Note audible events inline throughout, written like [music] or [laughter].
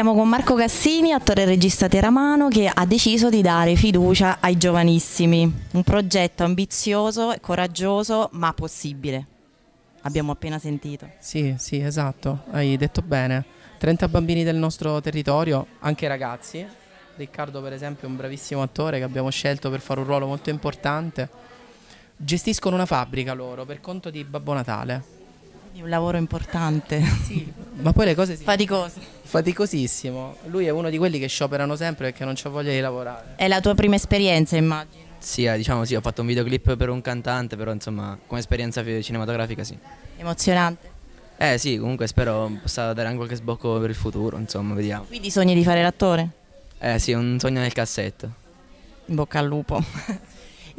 Siamo con Marco Cassini, attore e regista teramano, che ha deciso di dare fiducia ai giovanissimi. Un progetto ambizioso coraggioso, ma possibile. Abbiamo appena sentito. Sì, sì, esatto, hai detto bene. 30 bambini del nostro territorio, anche ragazzi. Riccardo, per esempio, è un bravissimo attore che abbiamo scelto per fare un ruolo molto importante. Gestiscono una fabbrica loro per conto di Babbo Natale quindi un lavoro importante. [laughs] Sì, ma poi le cose... Si... Faticoso. Faticosissimo. Lui è uno di quelli che scioperano sempre perché non c'ha voglia di lavorare. È la tua prima esperienza, immagino. Sì, eh, diciamo sì, ho fatto un videoclip per un cantante, però insomma, come esperienza cinematografica sì. Emozionante. Eh sì, comunque spero possa dare anche qualche sbocco per il futuro, insomma, vediamo. Quindi sogni di fare l'attore? Eh sì, un sogno nel cassetto. In bocca al lupo. [laughs]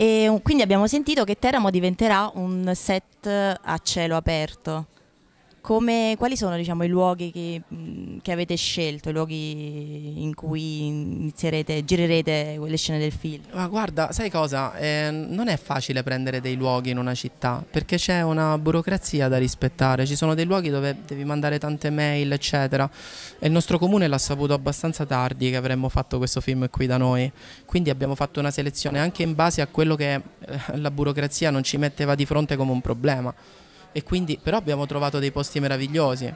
E quindi abbiamo sentito che Teramo diventerà un set eh, a cielo aperto. Come, quali sono diciamo, i luoghi che, che, avete scelto, i luoghi in cui inizierete, girerete quelle scene del film? Ma guarda, sai cosa? Eh, non è facile prendere dei luoghi in una città perché c'è una burocrazia da rispettare, ci sono dei luoghi dove devi mandare tante mail, eccetera. E il nostro comune l'ha saputo abbastanza tardi che avremmo fatto questo film qui da noi, quindi abbiamo fatto una selezione anche in base a quello che eh, la burocrazia non ci metteva di fronte come un problema e quindi però abbiamo trovato dei posti meravigliosi.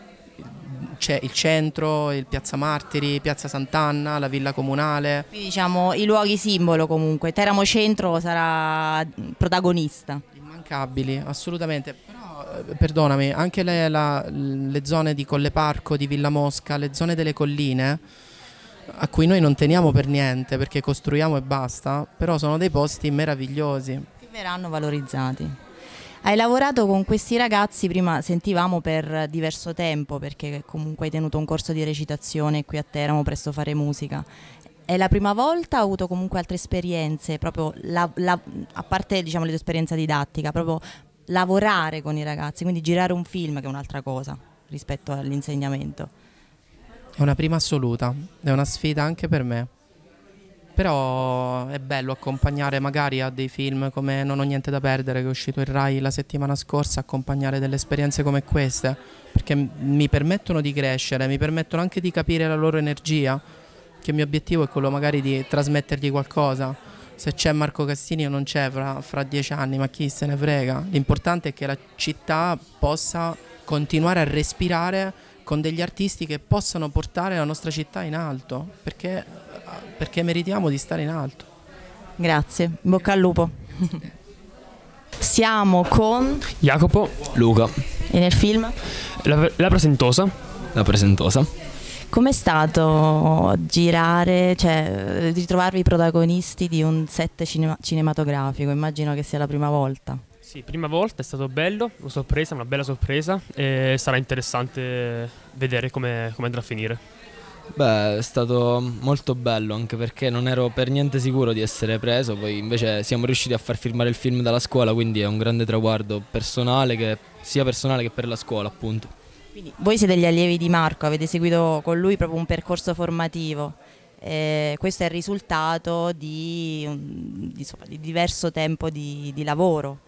C'è il centro, il Piazza Martiri, Piazza Sant'Anna, la Villa Comunale. Quindi diciamo i luoghi simbolo comunque, Teramo Centro sarà protagonista. Immancabili, assolutamente. Però, eh, perdonami, anche le, la, le zone di Colle Parco, di Villa Mosca, le zone delle colline, a cui noi non teniamo per niente perché costruiamo e basta, però sono dei posti meravigliosi. Che verranno valorizzati. Hai lavorato con questi ragazzi, prima sentivamo per diverso tempo, perché comunque hai tenuto un corso di recitazione qui a Teramo presso Fare Musica. È la prima volta, hai avuto comunque altre esperienze, la, la, a parte diciamo, l'esperienza didattica, proprio lavorare con i ragazzi, quindi girare un film che è un'altra cosa rispetto all'insegnamento. È una prima assoluta, è una sfida anche per me però è bello accompagnare magari a dei film come Non ho niente da perdere che è uscito in Rai la settimana scorsa, accompagnare delle esperienze come queste, perché mi permettono di crescere, mi permettono anche di capire la loro energia, che il mio obiettivo è quello magari di trasmettergli qualcosa. Se c'è Marco Cassini o non c'è fra, fra dieci anni, ma chi se ne frega. L'importante è che la città possa continuare a respirare con degli artisti che possano portare la nostra città in alto, perché, perché meritiamo di stare in alto. Grazie, bocca al lupo. Siamo con Jacopo, Luca. E nel film? La, la presentosa. La presentosa. Com'è stato girare, cioè ritrovarvi i protagonisti di un set cine cinematografico? Immagino che sia la prima volta. Sì, prima volta è stato bello, una sorpresa, una bella sorpresa e sarà interessante vedere come, come andrà a finire. Beh, è stato molto bello anche perché non ero per niente sicuro di essere preso, poi invece siamo riusciti a far filmare il film dalla scuola, quindi è un grande traguardo personale, che, sia personale che per la scuola appunto. Quindi, voi siete gli allievi di Marco, avete seguito con lui proprio un percorso formativo. Eh, questo è il risultato di, di, insomma, di diverso tempo di, di lavoro.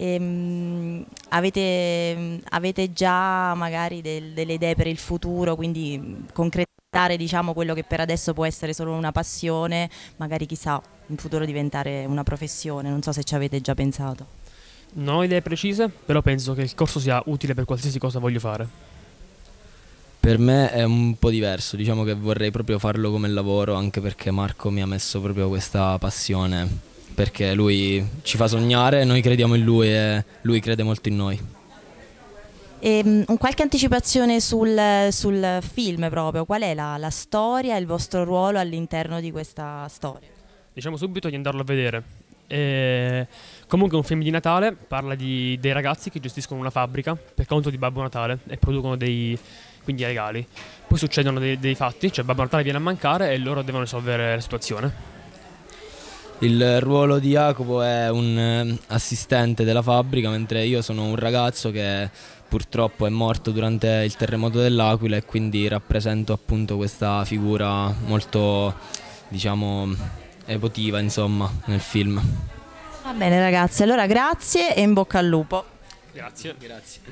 Ehm, avete, avete, già magari del, delle idee per il futuro, quindi mm, concretizzare diciamo, quello che per adesso può essere solo una passione, magari chissà in futuro diventare una professione, non so se ci avete già pensato. Non ho idee precise, però penso che il corso sia utile per qualsiasi cosa voglio fare. Per me è un po' diverso, diciamo che vorrei proprio farlo come lavoro anche perché Marco mi ha messo proprio questa passione perché lui ci fa sognare, noi crediamo in lui e lui crede molto in noi. E, ehm, um, qualche anticipazione sul, sul, film proprio, qual è la, la storia e il vostro ruolo all'interno di questa storia? Diciamo subito di andarlo a vedere. E, eh, comunque è un film di Natale, parla di, dei ragazzi che gestiscono una fabbrica per conto di Babbo Natale e producono dei quindi regali. Poi succedono dei, dei fatti, cioè Babbo Natale viene a mancare e loro devono risolvere la situazione. Il ruolo di Jacopo è un eh, assistente della fabbrica, mentre io sono un ragazzo che purtroppo è morto durante il terremoto dell'Aquila e quindi rappresento appunto questa figura molto, diciamo, emotiva, insomma, nel film. Va bene ragazzi, allora grazie e in bocca al lupo. Grazie. grazie.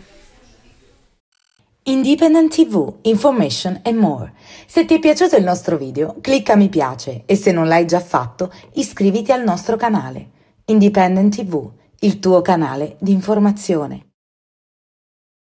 Independent TV, Information and More. Se ti è piaciuto il nostro video, clicca mi piace e se non l'hai già fatto, iscriviti al nostro canale. Independent TV, il tuo canale di informazione.